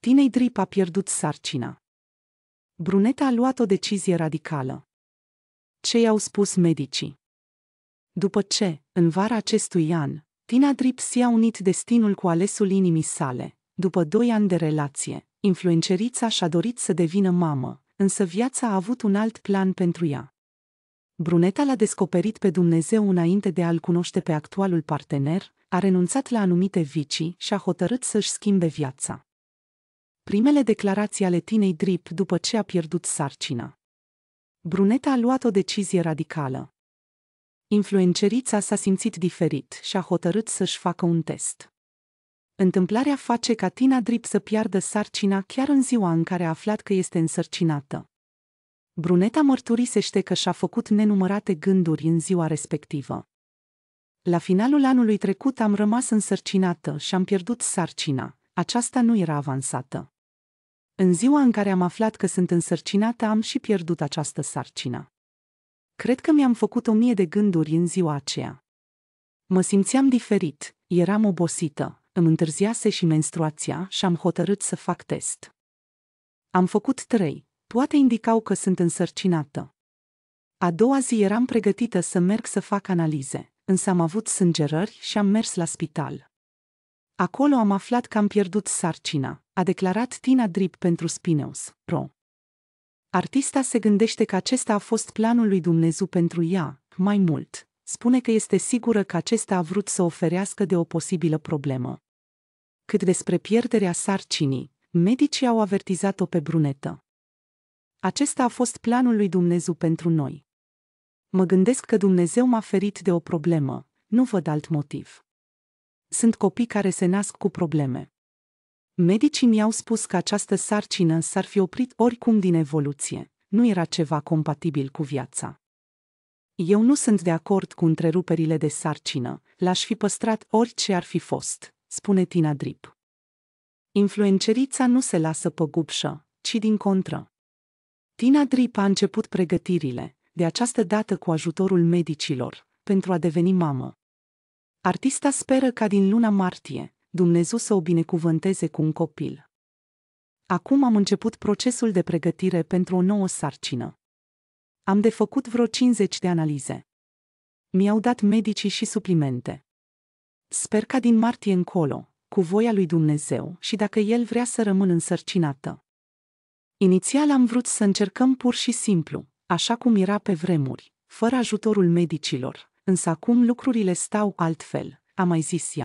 Tinei Drip a pierdut sarcina. Bruneta a luat o decizie radicală. Ce i-au spus medicii? După ce, în vara acestui an, Tina Drip s a unit destinul cu alesul inimii sale. După doi ani de relație, influencerița și-a dorit să devină mamă, însă viața a avut un alt plan pentru ea. Bruneta l-a descoperit pe Dumnezeu înainte de a-l cunoaște pe actualul partener, a renunțat la anumite vicii și a hotărât să-și schimbe viața. Primele declarații ale tinei Drip după ce a pierdut sarcina. Bruneta a luat o decizie radicală. Influencerița s-a simțit diferit și a hotărât să-și facă un test. Întâmplarea face ca Tina Drip să piardă sarcina chiar în ziua în care a aflat că este însărcinată. Bruneta mărturisește că și-a făcut nenumărate gânduri în ziua respectivă. La finalul anului trecut am rămas însărcinată și am pierdut sarcina. Aceasta nu era avansată. În ziua în care am aflat că sunt însărcinată, am și pierdut această sarcină. Cred că mi-am făcut o mie de gânduri în ziua aceea. Mă simțeam diferit, eram obosită, îmi întârziase și menstruația și am hotărât să fac test. Am făcut trei, toate indicau că sunt însărcinată. A doua zi eram pregătită să merg să fac analize, însă am avut sângerări și am mers la spital. Acolo am aflat că am pierdut sarcina, a declarat Tina Drip pentru Spineus, Pro. Artista se gândește că acesta a fost planul lui Dumnezeu pentru ea, mai mult, spune că este sigură că acesta a vrut să oferească de o posibilă problemă. Cât despre pierderea sarcinii, medicii au avertizat-o pe brunetă. Acesta a fost planul lui Dumnezeu pentru noi. Mă gândesc că Dumnezeu m-a ferit de o problemă, nu văd alt motiv. Sunt copii care se nasc cu probleme. Medicii mi-au spus că această sarcină s-ar fi oprit oricum din evoluție, nu era ceva compatibil cu viața. Eu nu sunt de acord cu întreruperile de sarcină, l-aș fi păstrat orice ar fi fost, spune Tina Drip. Influencerița nu se lasă păgubșă, ci din contră. Tina Drip a început pregătirile, de această dată cu ajutorul medicilor, pentru a deveni mamă. Artista speră ca din luna martie, Dumnezeu să o binecuvânteze cu un copil. Acum am început procesul de pregătire pentru o nouă sarcină. Am de făcut vreo 50 de analize. Mi-au dat medicii și suplimente. Sper ca din martie încolo, cu voia lui Dumnezeu și dacă el vrea să rămân însărcinată, Inițial am vrut să încercăm pur și simplu, așa cum era pe vremuri, fără ajutorul medicilor, însă acum lucrurile stau altfel, a mai zis ea.